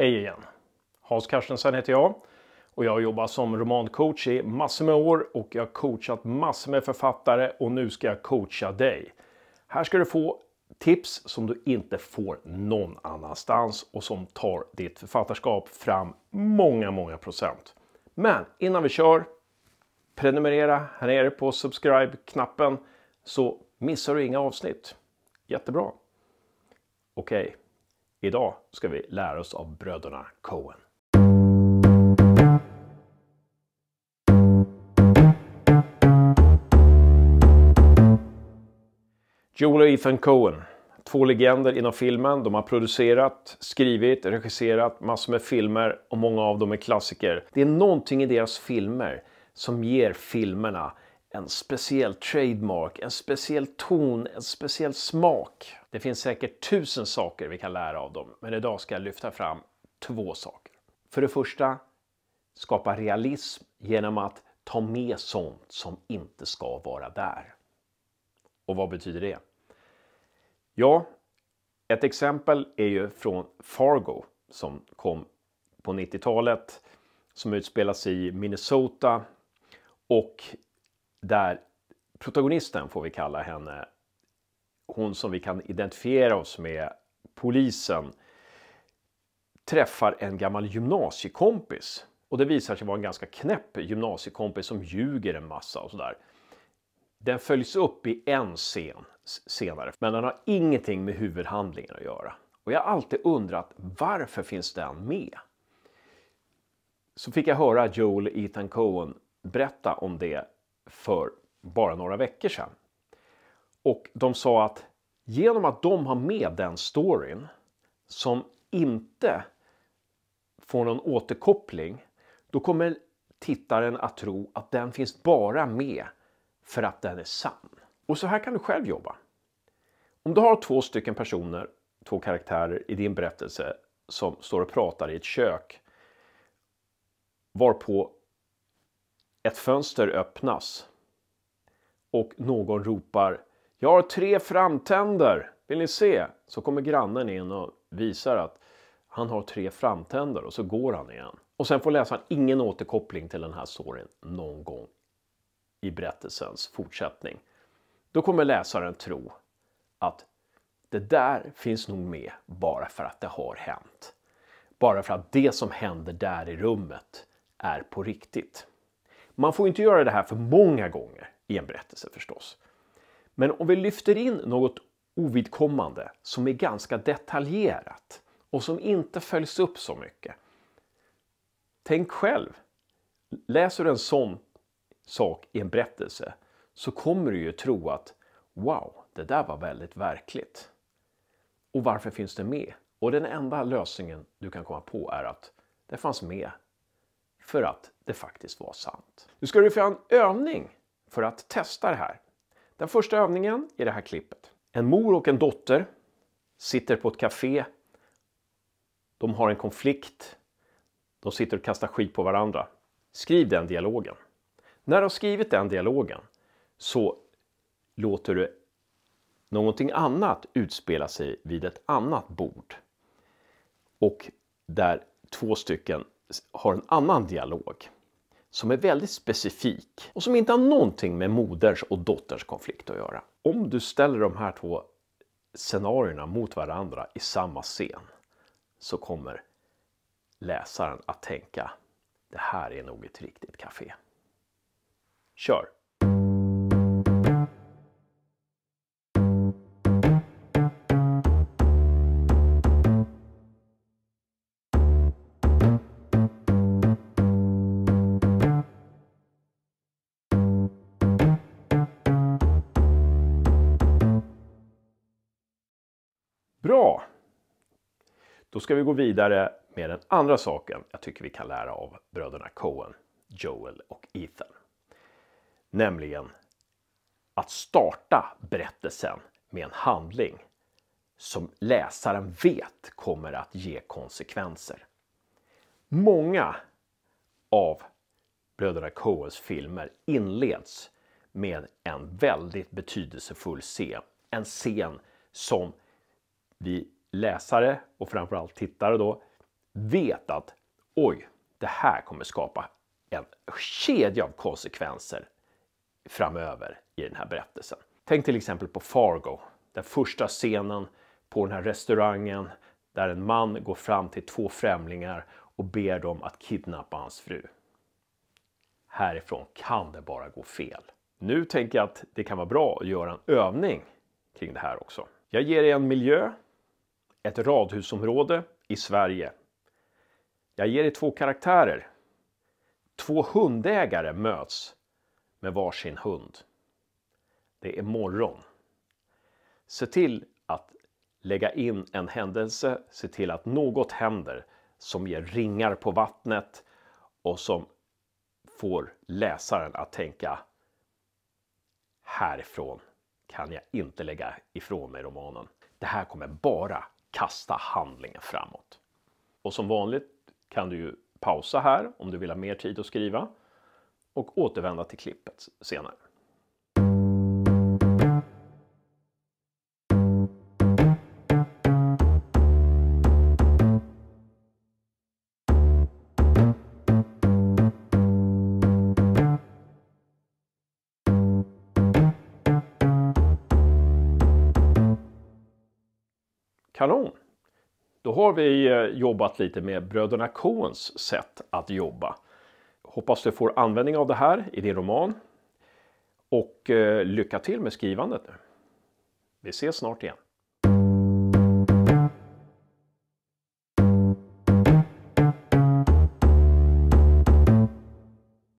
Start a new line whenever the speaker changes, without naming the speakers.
Hej igen! Hans Carstensen heter jag och jag har jobbat som romancoach i massor med år och jag har coachat massor med författare och nu ska jag coacha dig. Här ska du få tips som du inte får någon annanstans och som tar ditt författarskap fram många, många procent. Men innan vi kör, prenumerera här nere på subscribe-knappen så missar du inga avsnitt. Jättebra! Okej. Okay. Idag ska vi lära oss av bröderna Coen. Joel och Ethan Coen, två legender inom filmen. De har producerat, skrivit, regisserat massor med filmer och många av dem är klassiker. Det är någonting i deras filmer som ger filmerna en speciell trademark, en speciell ton, en speciell smak. Det finns säkert tusen saker vi kan lära av dem, men idag ska jag lyfta fram två saker. För det första, skapa realism genom att ta med sånt som inte ska vara där. Och vad betyder det? Ja, ett exempel är ju från Fargo som kom på 90-talet som utspelas i Minnesota och där protagonisten, får vi kalla henne, hon som vi kan identifiera oss med, polisen, träffar en gammal gymnasiekompis. Och det visar sig vara en ganska knäpp gymnasiekompis som ljuger en massa och sådär. Den följs upp i en scen senare, men den har ingenting med huvudhandlingen att göra. Och jag har alltid undrat varför finns den med? Så fick jag höra Joel Ethan Cohen berätta om det för bara några veckor sedan. Och de sa att genom att de har med den storyn som inte får någon återkoppling, då kommer tittaren att tro att den finns bara med för att den är sann. Och så här kan du själv jobba. Om du har två stycken personer, två karaktärer i din berättelse som står och pratar i ett kök varpå ett fönster öppnas och någon ropar Jag har tre framtänder, vill ni se? Så kommer grannen in och visar att han har tre framtänder och så går han igen. Och sen får läsaren ingen återkoppling till den här storyn någon gång i berättelsens fortsättning. Då kommer läsaren tro att det där finns nog med bara för att det har hänt. Bara för att det som händer där i rummet är på riktigt. Man får inte göra det här för många gånger i en berättelse förstås. Men om vi lyfter in något ovidkommande som är ganska detaljerat och som inte följs upp så mycket. Tänk själv. Läser du en sån sak i en berättelse så kommer du ju tro att wow, det där var väldigt verkligt. Och varför finns det med? Och den enda lösningen du kan komma på är att det fanns med för att det faktiskt var sant. Nu ska du få en övning för att testa det här. Den första övningen i det här klippet. En mor och en dotter sitter på ett café. De har en konflikt. De sitter och kastar skit på varandra. Skriv den dialogen. När du har skrivit den dialogen så låter du någonting annat utspela sig vid ett annat bord. Och där två stycken har en annan dialog som är väldigt specifik och som inte har någonting med moders och dotters konflikt att göra. Om du ställer de här två scenarierna mot varandra i samma scen så kommer läsaren att tänka det här är nog ett riktigt café. Kör! Bra! Då ska vi gå vidare med den andra saken jag tycker vi kan lära av bröderna Coen, Joel och Ethan. Nämligen att starta berättelsen med en handling som läsaren vet kommer att ge konsekvenser. Många av bröderna Coens filmer inleds med en väldigt betydelsefull scen. En scen som vi läsare och framförallt tittare då vet att oj, det här kommer skapa en kedja av konsekvenser framöver i den här berättelsen. Tänk till exempel på Fargo, den första scenen på den här restaurangen där en man går fram till två främlingar och ber dem att kidnappa hans fru. Härifrån kan det bara gå fel. Nu tänker jag att det kan vara bra att göra en övning kring det här också. Jag ger er en miljö ett radhusområde i Sverige. Jag ger er två karaktärer. Två hundägare möts med varsin hund. Det är morgon. Se till att lägga in en händelse, se till att något händer som ger ringar på vattnet och som får läsaren att tänka härifrån kan jag inte lägga ifrån mig romanen. Det här kommer bara kasta handlingen framåt. Och som vanligt kan du ju pausa här om du vill ha mer tid att skriva och återvända till klippet senare. Kanon! Då har vi eh, jobbat lite med bröderna Coens sätt att jobba. Hoppas du får användning av det här i din roman. Och eh, lycka till med skrivandet nu. Vi ses snart igen.